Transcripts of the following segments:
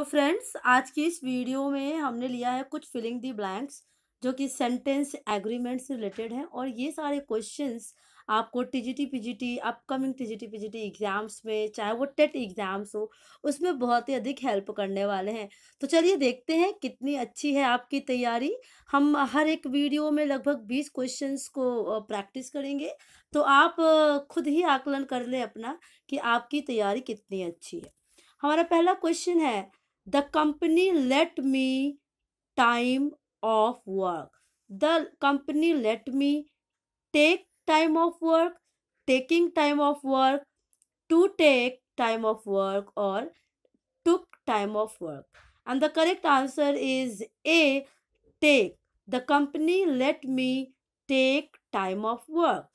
तो फ्रेंड्स आज की इस वीडियो में हमने लिया है कुछ फिलिंग दी ब्लैंक्स जो कि सेंटेंस एग्रीमेंट से रिलेटेड हैं और ये सारे क्वेश्चंस आपको TGT PGT upcoming TGT PGT exams में चाहे वो टेट एग्ज़ाम्स हो उसमें बहुत ही अधिक हेल्प करने वाले हैं तो चलिए देखते हैं कितनी अच्छी है आपकी तैयारी हम हर एक वीडियो में लगभग बीस क्वेश्चंस को प्रैक्टिस करेंगे तो आप खुद ही आकलन कर लें अपना कि आपकी तैयारी कितनी अच्छी है हमारा पहला क्वेश्चन है The company let me time off work. The company let me take time off work, taking time off work, to take time off work or took time off work. And the correct answer is A. Take. The company let me take time off work.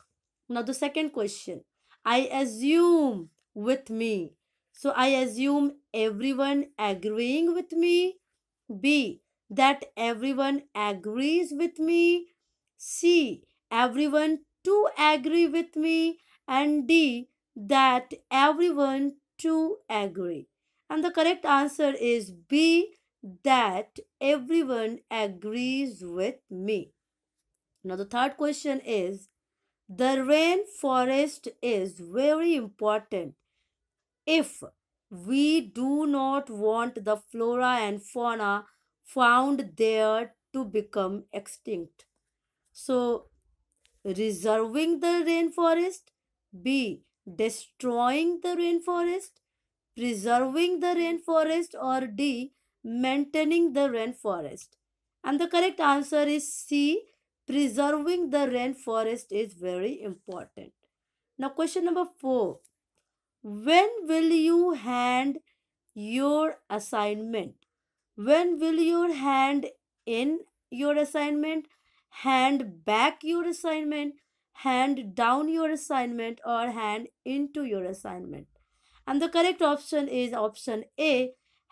Now the second question. I assume with me. So I assume everyone agreeing with me. B. That everyone agrees with me. C. Everyone to agree with me. And D. That everyone to agree. And the correct answer is B. That everyone agrees with me. Now the third question is, the rainforest is very important if we do not want the flora and fauna found there to become extinct. So, reserving the rainforest. B. Destroying the rainforest. Preserving the rainforest. Or D. Maintaining the rainforest. And the correct answer is C. Preserving the rainforest is very important. Now, question number 4 when will you hand your assignment when will you hand in your assignment hand back your assignment hand down your assignment or hand into your assignment and the correct option is option a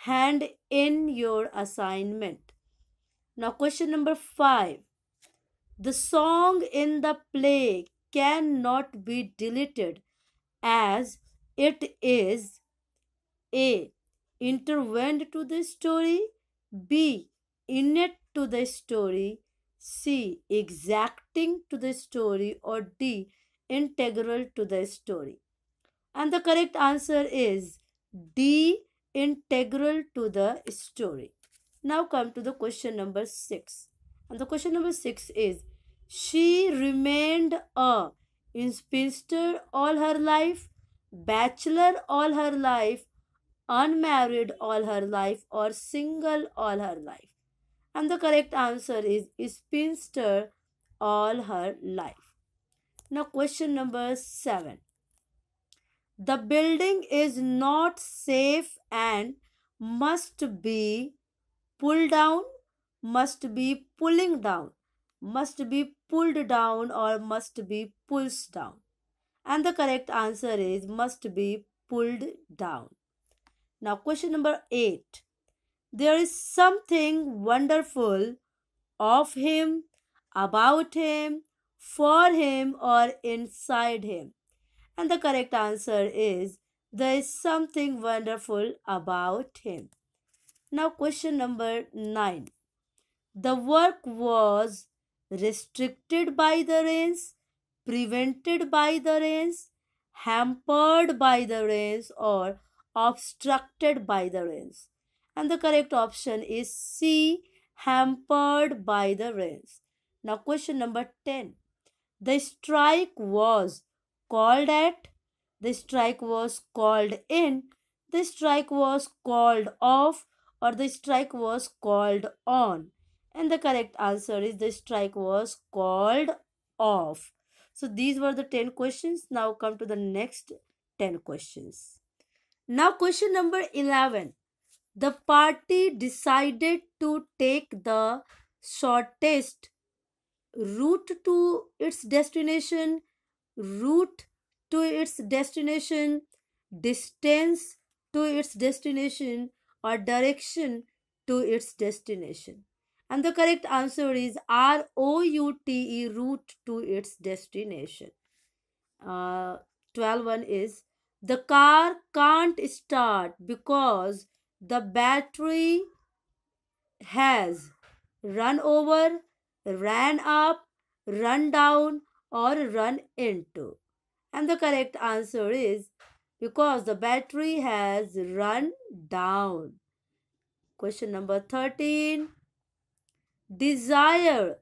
hand in your assignment now question number 5 the song in the play cannot be deleted as it is A. Intervened to the story. B. Innate to the story. C. Exacting to the story. Or D. Integral to the story. And the correct answer is D. Integral to the story. Now come to the question number 6. And the question number 6 is, she remained a spinster all her life bachelor all her life, unmarried all her life, or single all her life? And the correct answer is spinster all her life. Now, question number seven. The building is not safe and must be pulled down, must be pulling down, must be pulled down, or must be pulled down and the correct answer is must be pulled down. Now, question number 8. There is something wonderful of him, about him, for him, or inside him. And the correct answer is there is something wonderful about him. Now, question number 9. The work was restricted by the rains prevented by the rains, hampered by the rains, or obstructed by the rains. And the correct option is C, hampered by the rains. Now, question number 10. The strike was called at, the strike was called in, the strike was called off, or the strike was called on. And the correct answer is the strike was called off. So these were the 10 questions. Now come to the next 10 questions. Now question number 11. The party decided to take the shortest route to its destination, route to its destination, distance to its destination or direction to its destination. And the correct answer is R O U T E route to its destination. Uh, 12 one is the car can't start because the battery has run over, ran up, run down, or run into. And the correct answer is because the battery has run down. Question number 13 desire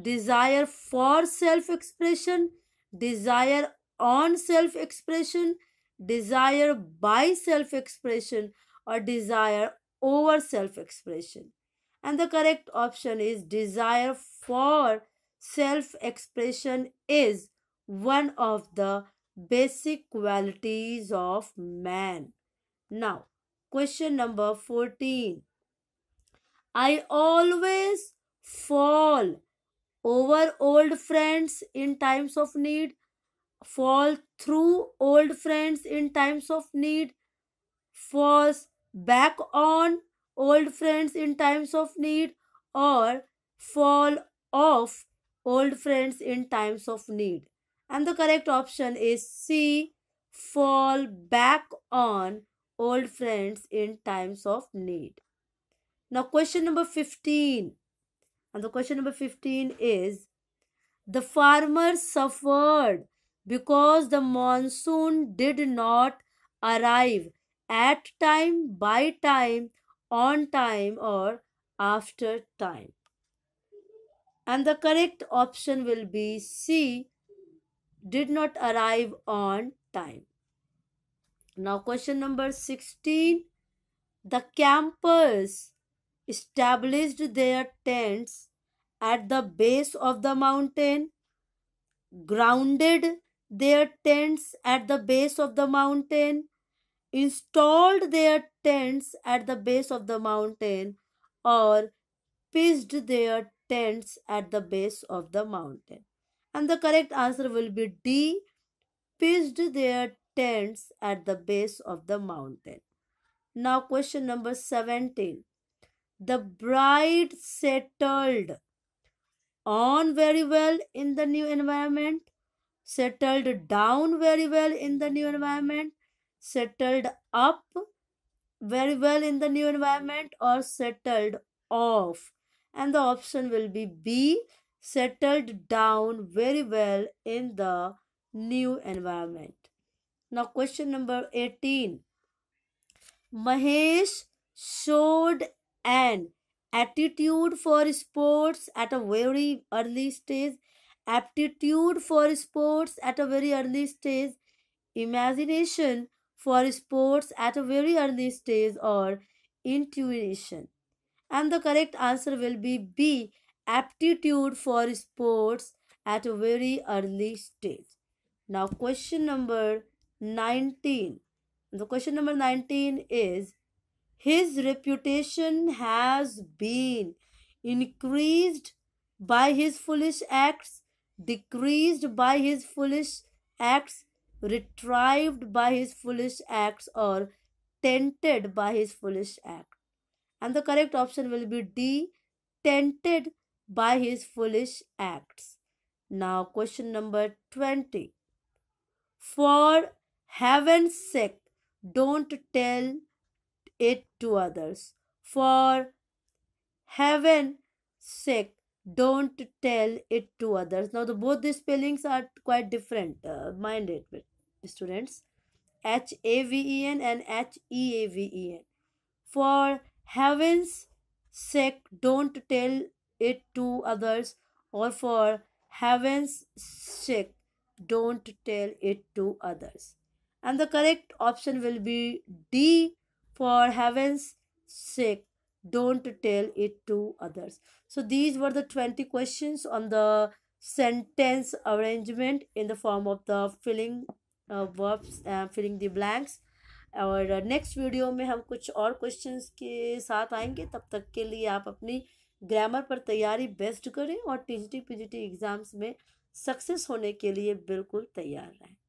desire for self expression desire on self expression desire by self expression or desire over self expression and the correct option is desire for self expression is one of the basic qualities of man now question number 14 I always fall over old friends in times of need, fall through old friends in times of need, falls back on old friends in times of need, or fall off old friends in times of need. And the correct option is C, fall back on old friends in times of need. Now, question number 15. And the question number 15 is The farmer suffered because the monsoon did not arrive at time, by time, on time, or after time. And the correct option will be C did not arrive on time. Now, question number 16 The campers established their tents at the base of the mountain, grounded their tents at the base of the mountain, installed their tents at the base of the mountain, or pitched their tents at the base of the mountain. And the correct answer will be D. Pitched their tents at the base of the mountain. Now, question number 17. The bride settled on very well in the new environment, settled down very well in the new environment, settled up very well in the new environment, or settled off. And the option will be B settled down very well in the new environment. Now, question number 18. Mahesh showed and attitude for sports at a very early stage aptitude for sports at a very early stage imagination for sports at a very early stage or intuition and the correct answer will be b aptitude for sports at a very early stage now question number 19 the question number 19 is his reputation has been increased by his foolish acts, decreased by his foolish acts, retrieved by his foolish acts, or tainted by his foolish act. And the correct option will be D, tainted by his foolish acts. Now, question number 20. For heaven's sake, don't tell it to others. For heaven's sake, don't tell it to others. Now, the, both these spellings are quite different. Uh, mind it, students. H A V E N and H E A V E N. For heaven's sake, don't tell it to others, or for heaven's sake, don't tell it to others. And the correct option will be D for heaven's sake don't tell it to others so these were the 20 questions on the sentence arrangement in the form of the filling uh, verbs and uh, filling the blanks और next video में हम कुछ और questions के साथ आएंगे तब तक के लिए आप अपनी ग्रामर पर तैयारी बेस्ट करें और T G T P G T exams में सक्सेस होने के लिए बिल्कुल तैयार रहें